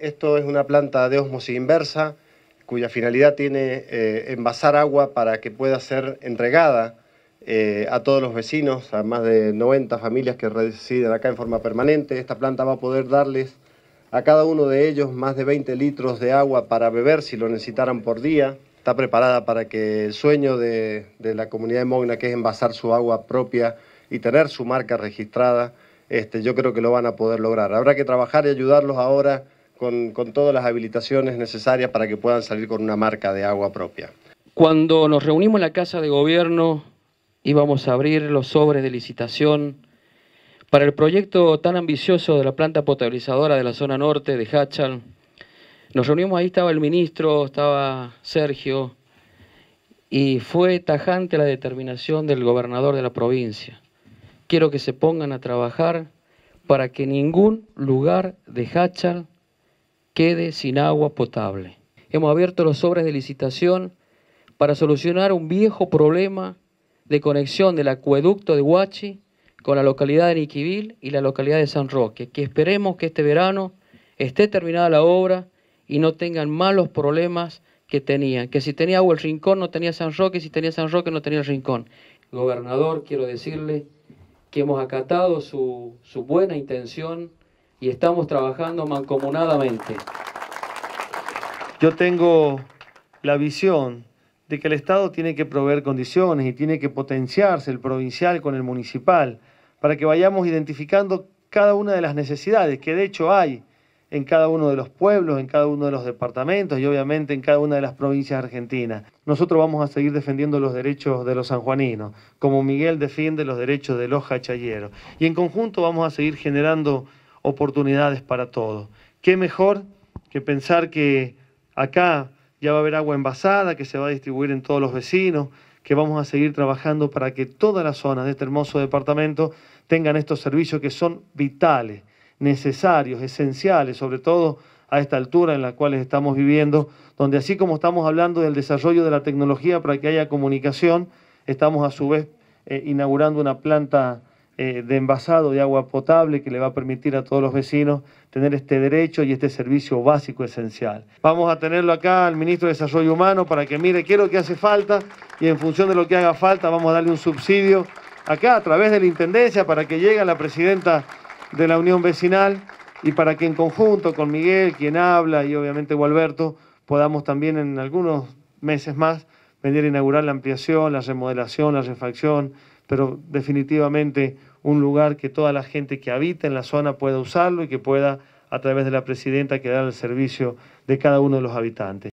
Esto es una planta de osmosis inversa cuya finalidad tiene eh, envasar agua para que pueda ser entregada eh, a todos los vecinos, a más de 90 familias que residen acá en forma permanente. Esta planta va a poder darles a cada uno de ellos más de 20 litros de agua para beber si lo necesitaran por día. Está preparada para que el sueño de, la comunidad de Mogna, que es envasar su agua propia y tener su marca registrada, este, yo creo que lo van a poder lograr. Habrá que trabajar y ayudarlos ahora con, todas las habilitaciones necesarias para que puedan salir con una marca de agua propia. Cuando nos reunimos en la Casa de Gobierno íbamos a abrir los sobres de licitación para el proyecto tan ambicioso de la planta potabilizadora de la zona norte de Hachal. Nos reunimos, ahí estaba el ministro, estaba Sergio, y fue tajante la determinación del gobernador de la provincia. Quiero que se pongan a trabajar para que ningún lugar de Hachal quede sin agua potable. Hemos abierto los sobres de licitación para solucionar un viejo problema de conexión del acueducto de Huachi con la localidad de Niquivil y la localidad de San Roque, que esperemos que este verano esté terminada la obra y no tengan malos problemas que tenían, que si tenía agua el rincón no tenía San Roque, si tenía San Roque no tenía el rincón. Gobernador, quiero decirle que hemos acatado su, su buena intención y estamos trabajando mancomunadamente. Yo tengo la visión de que el Estado tiene que proveer condiciones y tiene que potenciarse el provincial con el municipal para que vayamos identificando cada una de las necesidades que de hecho hay en cada uno de los pueblos, en cada uno de los departamentos y obviamente en cada una de las provincias argentinas. Nosotros vamos a seguir defendiendo los derechos de los sanjuaninos, como Miguel defiende los derechos de los hachayeros. Y en conjunto vamos a seguir generando oportunidades para todos. ¿Qué mejor que pensar que acá ya va a haber agua envasada, que se va a distribuir en todos los vecinos, que vamos a seguir trabajando para que todas las zonas de este hermoso departamento tengan estos servicios que son vitales, necesarios, esenciales, sobre todo a esta altura en la cual estamos viviendo, donde así como estamos hablando del desarrollo de la tecnología para que haya comunicación, estamos a su vez eh, inaugurando una planta eh, de envasado de agua potable que le va a permitir a todos los vecinos tener este derecho y este servicio básico esencial. Vamos a tenerlo acá al ministro de Desarrollo Humano para que mire qué es lo que hace falta y en función de lo que haga falta vamos a darle un subsidio acá a través de la Intendencia para que llegue a la presidenta de la Unión Vecinal y para que en conjunto con Miguel, quien habla, y obviamente Gualberto, podamos también en algunos meses más venir a inaugurar la ampliación, la remodelación, la refacción, pero definitivamente un lugar que toda la gente que habita en la zona pueda usarlo y que pueda, a través de la presidenta, quedar al servicio de cada uno de los habitantes.